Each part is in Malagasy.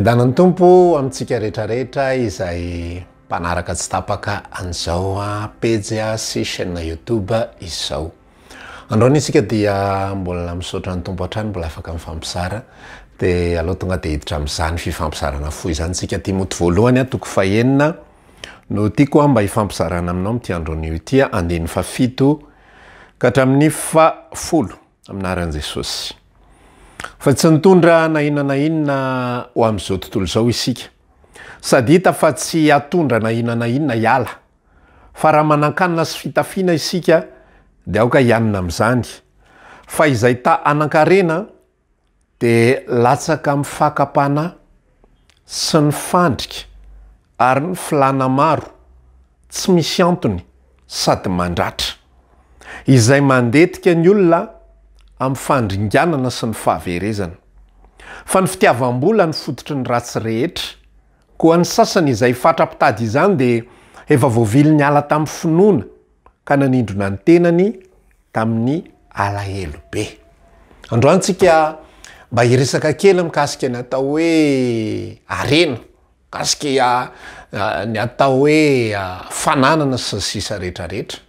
danany tompo amintsika rehetrarehetra izay maaka sy taaka azopezya sy shana youtbe mbola misotra ny tompoatrany mbola afaka fampizara de alo tongadehiditra zany fifampizaranazanyaomamtyanya adeny fafito kahatrami'nyfa folo aminaran' jesosy fa tsy nitondra naina na inona ho am'izao tontolo zao isika sady ita fa tsy atondra naina na inona iala fa raha mana-kanina sy fitafiana isika de ao ka hianina am'izany fa izay ta ana-karena de latsaka mfakapana sy ny fandrika ary ny filana maro tsy misy antony sady mandratra izay mandetika ny olona am'y fahandringanana sy ny fahaverezana fa ny fitiavam-bola ny fototry ny ratsy rehetra koa ny sasany izay fatra-pitady izany de efa voavily 'ny ala tamin'ny finoana ka nanindrona ny tenany tamin'ny alaelobe androantsika mba iresaka kely mikasika ny atao hoe arena kasikaa ah, ny atao hoe ah, fananana sy zy sisa rehetrarehetra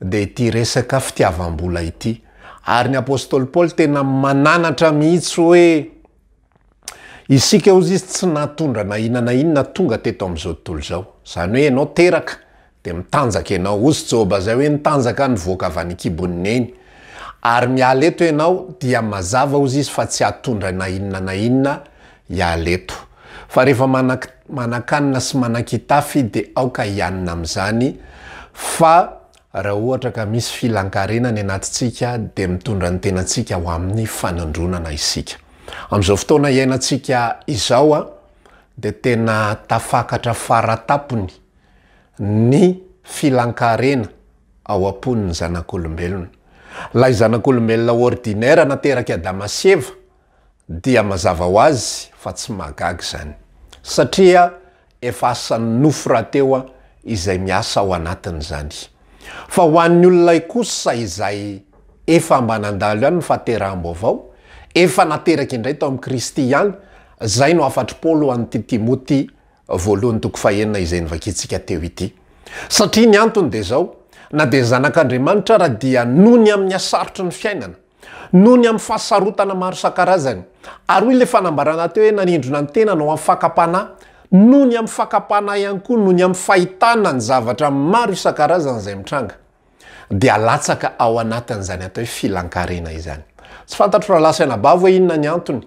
de ity resaka fitiavam-bola ity ary ny apôstôly paôly tena mananatra mihitso hoe isika ozy izy tsy nahtondra na inana inina tonga teto amizao tontolo zao zany hoe anao teraka de mianjak enaoyeneyediaazava zy izy fa tsy andra nainnanaeaeheamana-kanina sy mana-kitafy de aoka hianina amzany fa raha ohatra ka misy filankarena ny anatitsika de mitondra ny tenatsika aho amin'ny fanandronana isika am'izao fotoana ihainatsika izao a de tena tafakatra faratapony ny filankarena ao amponi ny zanak'olombelona laha zanak'olombelona ôrdinaira nateraky adamasyeva dia mazava ho azy fa tsy mahagag zany satria efa asany nofo raha teo a izay miasa ao anatiny zany fa hoan'ny olonay kosa izay efa ambanandalo hany no fateraambo avao efa nateraka indray tao ami'nikristy ihany zay no afatry paoly ho an'n'ity timoty voalohany toko faenina izay ny vakitsika teo ity satria ny antony de zao na de zanak'andriamanitra raha dia noho ny amin'ny asarotry ny fiainana no ny am'ny fahasarotana maro sa-karazany ary oy le fanambarana teo hoe nanindrona ny tenanao am' fakampahnay no ny amyfakapana iany koa noho ny amy fahitana ny zavatra maro isa-krazan'zay mitranganyh einona nyaonyty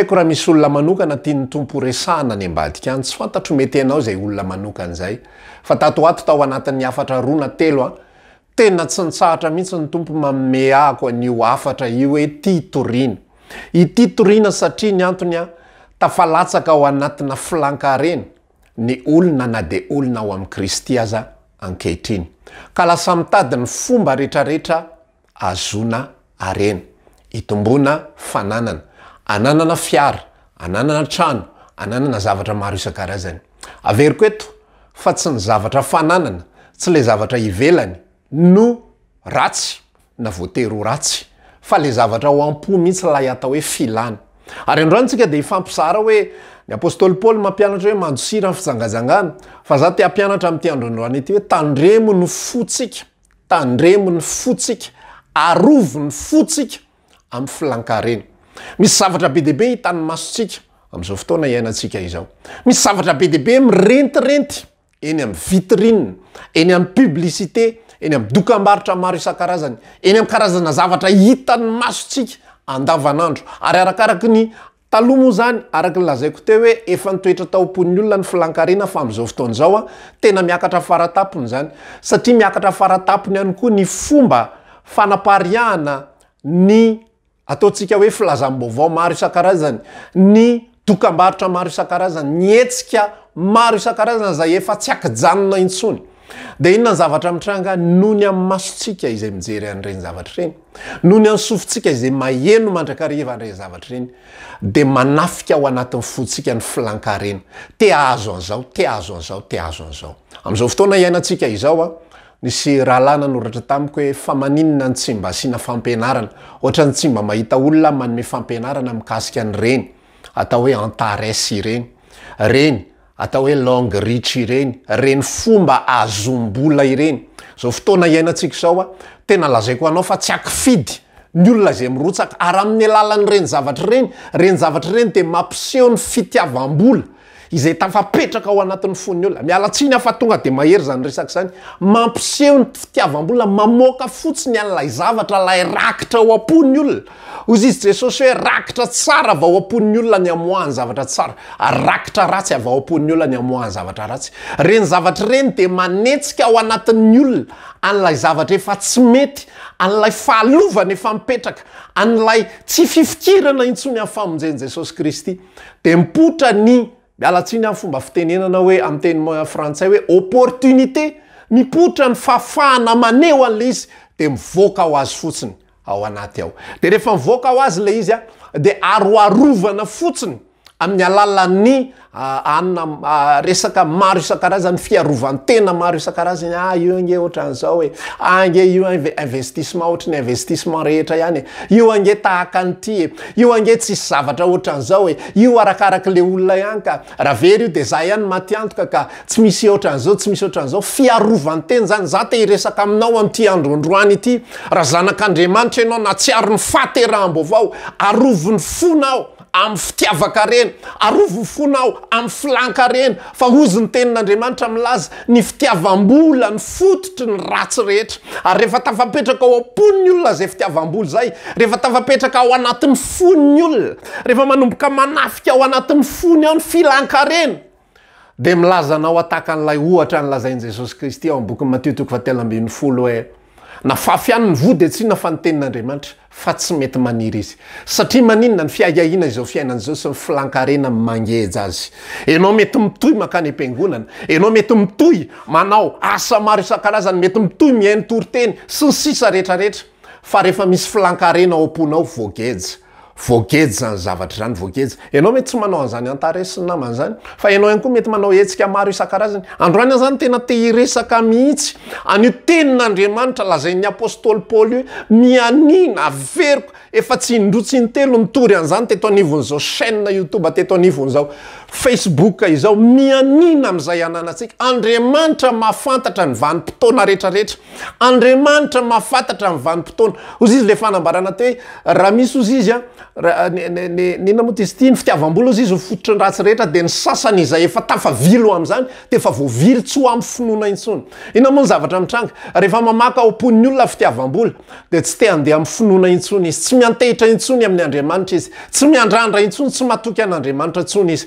akoahamisy olona manokana ty nytompoeshyadikyeayya tao anatny afatra rona teloa tena tsy nytsahatra mihitsy ny tompo maomeahkoa nyo afatra io oe ty torina ity torina satria ny antonya falatsaka ao anatina flanka areny ny olona na de olona ao am' kristy aza ankehitriny ka lasa mitady ny fomba reetrareetra azona areny itombona fananana annana fiaa annnatrano annna zavatra maro isan-krazany averyko eto fa tsy ny zavatra fananana tsy le zavatra ivelany no ratsy na voatero ratsy fa le zavatra o ampo mihitsy lahy ata hoe filana ary androanytsika de ifampizara oe ny apôstoly paoly mampianatra hoe mandosira any fijangajangana fa za tiampianatra am'tyandrondroany ety oe tandremo ny fotika tandremo ny fotsika arovo ny fosika amyfilanka reny misy zavatrbe debe itan'nyasoaotbe debe mrentirenty eny amy vitrine eny amy publicité eny am dokambaritramaro isa-karazany eny amkarazana zavatra hitan'ny masotsika andavan'andro ary arakaraky ny talomoa zany araky ny lazaiko te hoe efa nitoetra taopon'ny olona ny filankarena fa am'izao fotoanazao a tena miakatra faratapony zany satria miakatra faratapony ihany koa ny fomba fanapariahana ny ataotsika hoe filazam-bovao maro isan-karazany ny dokambaritra maro isan-karazany ny etsika maro isan-karazana zay efa tsy akijanona intsony de inona ny zavatra amitranga nony am masotsika izy mijery an'renyzavatra reny nony amsofosika izye maheno mandraka riva areny zavatra reny de manafika ao anatn'ny fotsika ny filanka reny teazo azao teazo zao tazo zao azaofotoana iainasika izaoa nisy rahalana noratra tamiko hoe fa maninina ny tsymba asina fampinarana ohatra ny tsy mba mahita olona manome fampianarana mikasika any reny atao hoe entaresy reny reny atao hoe longue riach ireny reny fomba azom-bola ireny zao fotoana ihainantsika zao a tena lazaiko anao fa tsy aky fidy ny olona zay mirotsaka ary amin'ny alalanyireny zavatra ireny reny zavatra ireny de mampiseho ny fitiavam-bola izay tafapetraka ao anatin'ny fon'ny olona mialatsiny afa tonga de mahery zany resak zany mampiseho n fitiavabol mamoka fotsiny an'lay zavatra lay rakitra aoampony olona izy izy jesosy hoe rakitra tsara avao ampon'nyolona ny amoany zavatra tsara arakitra ratsy avaoapon'ny olna ny amooanzavatra ratsy reny zavatra reny de manetsika ao anatin'ny olona an'lay zavatra efa tsy mety an'lay faalovana efa mipetraka an'lay tsy fifikirana itsony afamonjeny jesosy kristy de mipotrany mialatsiny a fomba fitenenana hoe ami'teny frantsay hoe opportunité mipotra ny fafahana maneho an'le izy de mivoaka aho azy fotsiny ao anaty aho de rehefa mivoaka ho azy ley izy a de aroarovana fotsiny amin'ny alalanny ah, anna ah, resaka maro isan-karazany fiarovan tena maro isan-karazany a ah, io ange ohatran'zao e ange io investissement ohatrany investissement rehetra hany e io angeh tahaka an'ity e io angeh tsisy zavatra ohatran'izao e io arakarak' le olona hany ka raha very io de za ihany matiantoka ka tsy misy ohatran'zao tsy misy ohatran'zao fiarovanytena zany za te i resaka aminao amty androndroany ity raha zanak'andriamanitra anao na tsy aro ny faterambo avao arovon'ny fonaao am'y fitiavaka reny arovofona ao am'y filanka reny fa ozy ny tenin'andriamanitra milaza ny fitiavam-bola ny fototry ny ratsy rehetra ary rehefa tafapetraka ao amponiny olona zay fitiavam-boly zay rehefa tafapetraka ao anatin'ny foniny olona rehefa manomboka manafika ao anatin'ny fony aho ny filanka reny de milaza anao atahaka n'ilay ohatra ny lazain' jesosy kristy ao bokyy matio toko fa tela ambin'ny folo hoe na fafy any ny vody etsina fa nitenin'andriamanitra fa tsy mety maniry izy satria maninna ny fiahahina izao fiainan'izao safilankarena mangeja azy enao mety mitoy mankany am-piangonana enao mety mitohy manao asa maro isan-karazany mety mitoy mihaino toriteny sy ny sisa rehetrarehetra fa rehefa misy filankarena ao am-ponao voageja voagejy zany zavatra zany voagejy ianao mety tsy manao an'izany antare sy naman' zany fa ianao iany koa mety manao hetsika maro isan-karazany androany a zany tena te hiresaka mihitsy anio tenin'andriamanitra la zay ny apostôly paôly ioe mianina averiko efa tsy indrotsi ny telo nitory an'izany teto anivon'izao chaîne youtube teto anivon'izao facebook izao mianina am'zay ananasika andramanitra mafantatra ny vanimpotoana rehetrareetra andrimanitra mafantatra y vanimpotoana ozy izy lehohaisy ozy izyinamoatstny fitiavabola zy izy fototrn ratsirehetra de ny sasany izay efa tafaviloo am'zany tefa voavilo tsho am'y finoana intsony ina moa ny zavatra mitranga rehefa mamaka oponny olona fitiavambola de tsy tedeh amy finoana intsony izy tsy miantehitra intsony amin'ny andriamanitra izy tsy miandrandra intsony tsy matoky an'andriamanitra ntsony izy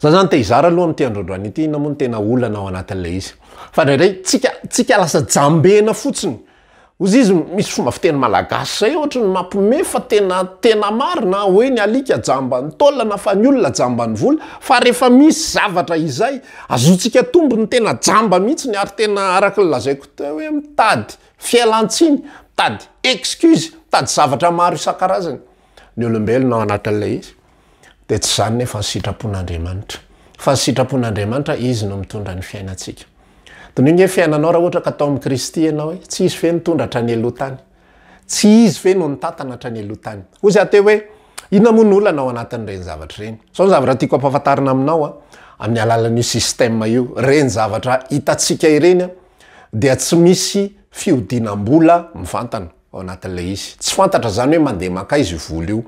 zao zany te izara aloha amtyandrondro anyty ina moany tena olanao anatin'lay izy fa ndrandra tsika lasa jambena fotsiny ozy izy misy fomba fiteny malagasy zay ohtrny mampiomefa tenamarona oe naikajamba nana fa ny olona jambanyla fa rehefa misy zavatra izay azotsika tombony tena jamba mihitsy ny aytena aakazaiko t e mitadyfialatsiny mitady ecze mitady zavatramaro saazany ny olombelonao anati'lay izy de tsy zany ne fa nysitrapon'andriamanitra fa nysitrapon'anriamanitra izy no mitondrany iainaikaa ataoamy risty anatizy enondrarayotnyizyeoaiyreny zavatra reny ao nyzavatra tik mpafataina anainan ao anatin'lay izy tsy fantatra zany hoe mande makaizy voly io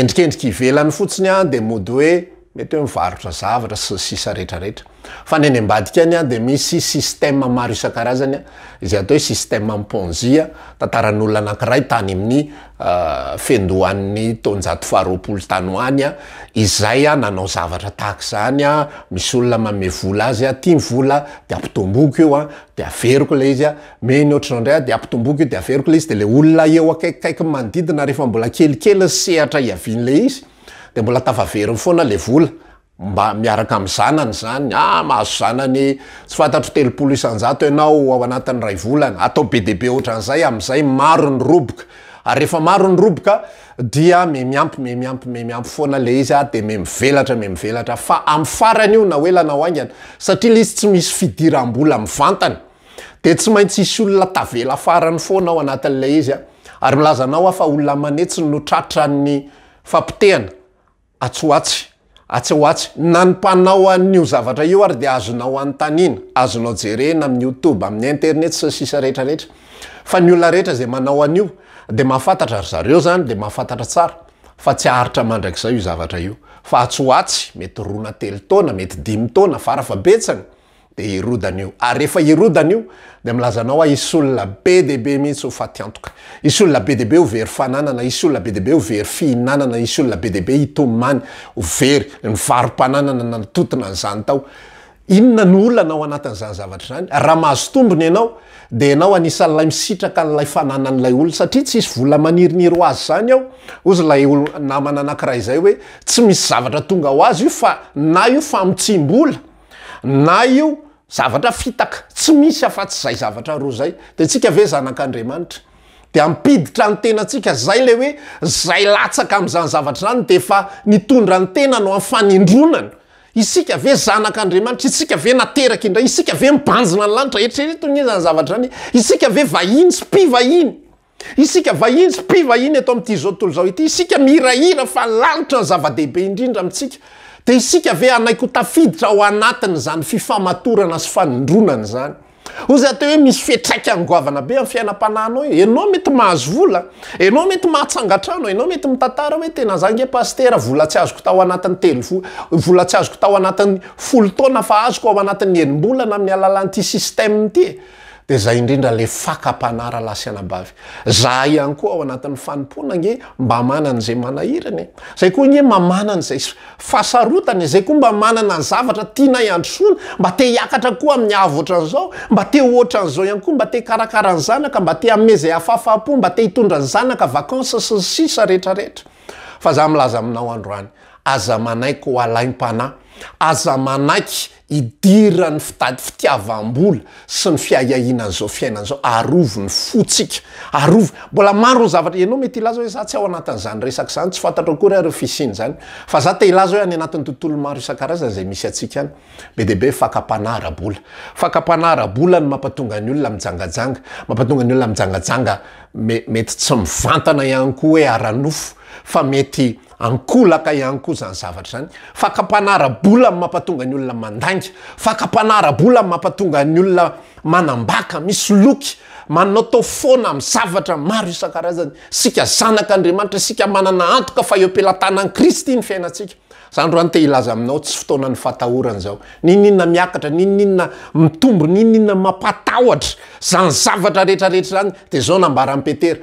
endrikendrika hivelany fotsiny ay dia mody hoe mety hoe mivarotra zavatra sysisa retrareetra fananyambadika anya de misy sstem maro isa-karazanya izay atao hoe systeme mponzyatantaran'olona anakiray tany ami'ny ah, fendohannytnja farolo tany hoanyaiayanao aatratazanyiaaydeekoe izydee olna eo akaikkaiky mandidina reefa mbola kelikelysehatra iaviany le izy de mbola tafaveryny foana le vola mba miaraka am zanany zany a ah, mahazo zanany tsy fantatry teloolo isanja toenao ao anatin'ny ray volanyeamiampemiampeme mielaraeeafoana aoanatin'le iyaarymlazaaoafa olona ah. ah, manetsi no tratranny fampitehana atsy ho atsy atsy ho atsy na ny mpanao an'io zavatra io ary de azonao an'ny tanina azonao jerena ami'ny youtube amin'ny internet sy y sisa rehetrarehetra fa ny olona rehetra zay manao anio de mahafantatra ry zareo zany de mahafantatra tsara fa tsy aaritra mandrak'zay io zavatra io fa atsy ho atsy mety rona telo taona mety dimy taona farafa betsana de irodany io ary refa irodany io de milazanao a isy olona be debe mihitsy aokisy olona be debe oerynaisy lna bdbeoeyiiisy lnab denennninoaolo naoanatn'zanyzavatra zany ahamahazotombony anao de anao anisan'lay misitraka nlayananan'lay olon satria tsisy olaaniriiry azy zany aozayolaanaahay oetsy misy zavatra tonga hoazy io fa na io fa mtsimbola na io zavatra fitaka tsy misy hafatsy zay zavatra ro zay de tsika ve zanak'andriamanitra de ampiditra ntenatsika zay le hoe zay latsaka amzanyzavatra zany de fa nitondra ntena no amfanindronana isika ve zanak'andamanitra isve naterakaidray isave mibanjina nlanitraeitrrt zzvatr zany isvehisiisihiny to am'tyzao laotymihaitra nzavadehibe indrindra mtsika de isika ave anaiko ho tafiditra ao anatiny zany fifamatorana sy fanondronany zany o za teo hoe misy fietraika angoavana be am' fiainam-pananao i enao mety mahazo vola enao mety mahatsangatranoo enao mety mitantara hoe tena za nge pastera volatsy azoko ta o anatin'ny telofo volatsy azoko ta o anatin'ny folo taona fa azoko ao anatin'ny elim-bolana amin'ny alalan'nyity systemeny ty e de zay indrindra le fakampaanara lasy anabavy za ihany koa ao anatin'ny fanimpona gny e, mba manany zay manahirany e. zay koa gne mamanany zay fahasarotany e. zay koa mba manana any zavatra tianaiandrosoina mba te hiakatra koa amin'ny avoatra an'izao mba te ohatranzao iany koa mba te karakarany zanaka mba te ame zay afafaapo mba te hitondra ny zanaka vakanse syny sisa rehetrarehetra fa zah milaza aminao androany aza manaiky o alaim-pana aza manaiky idira ny ffitiava m-bola sy ny fiahiahinan'zao fiainanzao arovo ny fotsika arovo mbola maro zavata enao metyilazaoe za tsy ao anatin'zany resak zany tsy faatorfiny zany aza teilaza hoay ana'ytontoo nanyzaymisy aabe debeaboaabolany mampatonganyolona mangajangamampatongyolona mjagajanga mety tsy mivantana iany ko oe aranofo fa mety ankolaka ihany koa zany zavatra zany fakapanara bola a mampatonga ny olona mandangy fakampanara bola a mampatongany olona manambaka misy loky mananao tafona am zavatra maro isan-karazany sika zanaka andriamanitra sika manana antoka fa eopilatanankristy ny fiainatsikayanyteiza aminao tsy fotonany fatahoranyao nyninna miakatra ny ninna mitombo ny nina mampataotra zany zavatra retrarehetra zany de aoabapeteoey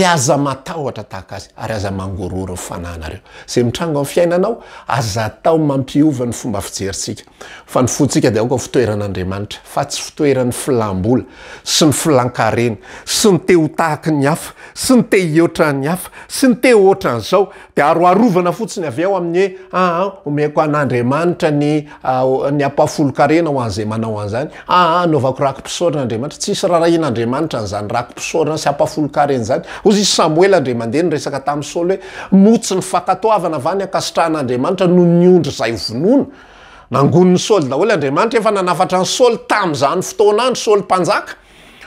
yataaayomnybiekafa fotsika de ao ko fitoeran'andriamanitra fa tsy fitoeran'ny filambola sy ny filankarena sy nyte ho tahaki ny afa sy ny te ioatrany afa sy ny te oatra an'zao de aroarovana fotsiny avy o amin'ny hoe ah, a ah, omeko an'andriamanitra nny ah, ampafolonkarena ho anzay manao anzany a no vakorak pisorin'adrmatra tsisy raharain'andriamanitra zany rak pisorina sy ampafolokarena zany ozy iy samoel andremandehany resaka tamin'y soly hoe motsy ny fankatoavana avany akasitrahan'andriamanitra noho nyondry zay ovonoana nangonny sôly daolo andriamanitra efa nanafatra ny sôly tamzany fotonandry sôly panjaka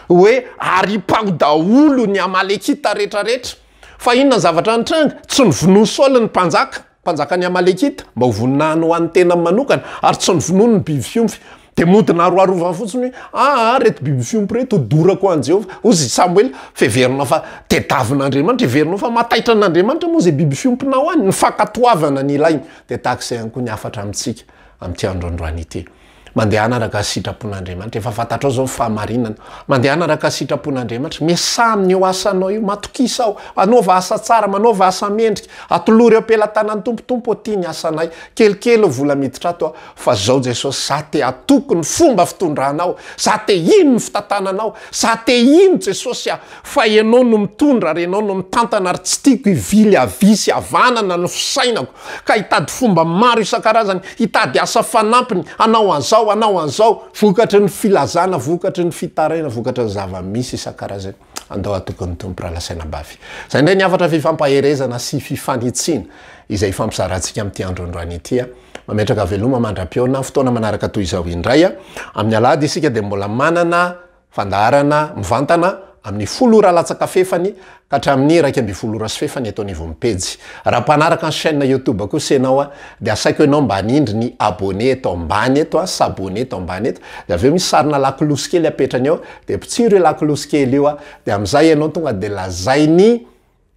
oe aripao daolo ny amalekita retrareetra fa inona nzavatra nytranga tsy ny vonn sôlny mpanjakapanjakany aaekita mba oniayhoantenaanokana ary tsy nyvononny bibyfimy de modina aroarovan fotsiny hoe a ah, ret bibyfimpy ah, retorakooaneaaira n'andrmanitraoa zay biby fiompina oany nyfakatoavy ana nylainy de tazahanko ny afatra amitsika am ty androandroany ite mandeha ana raka sitrapon'andriamantra efa vatatrao zao faamarinana mandeha na rakasitrapon'andriamantra mesany eo asanao io matokisaao manova asa tsara manova asa mendrika atloryoapelatanany tompotompo tyny asanay kelikelyvolamiditrato aaojesosy atatokony fomba fitondranao ate ino ny fitatananao ate ino jesosy ah? fa nao no mitondra renaono mitantanaatstiko ivily avisy avanana no fisainako ka itady fomba maro isa-karazany itady asa fanampiny anao azao anao an'izao vokatry ny filazana vokatry ny fitaraina vokatryny zava misy isakaraha zay andoatokony tomporaha lasainabay zay ndray ny afatra fifampaherezana sy fifanitsina izayfampizarantsika amtyandrondroany iyeomandra-iona ah. fotoana manaraka atoy izao indraya ah. amn'ny alady isika de mbola manana fandarana mivantana amin'ny folora latsakafefany ka hatramin'ni raiky ambe folora sy fefany etaonyvomipezy raha ampanaraka an chaînee youtube kosy anao a de asaiko h enao mba nindry ny abone eto ambany eto a sabone eto ambany eto davy eo misy sarina lakilosy kely apetrany ao de pitsiro e lakilosy kely io a de amizay anao tonga de lazainy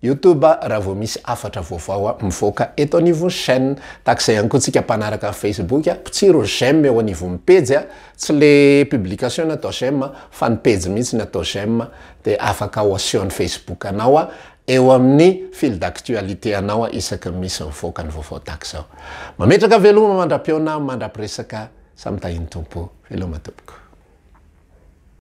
youtube raha vo misy afatra vovaoa mivoka eto anivoy chaîn taiany ko tsika ampanaraka facebook tsirogem eoaiompezysybaioason'yfacebokafil datualitéaoiakisymivkanyoataaetraka eloma mandra-peona mandrapiresaka samytahiny tompo veloma tompoko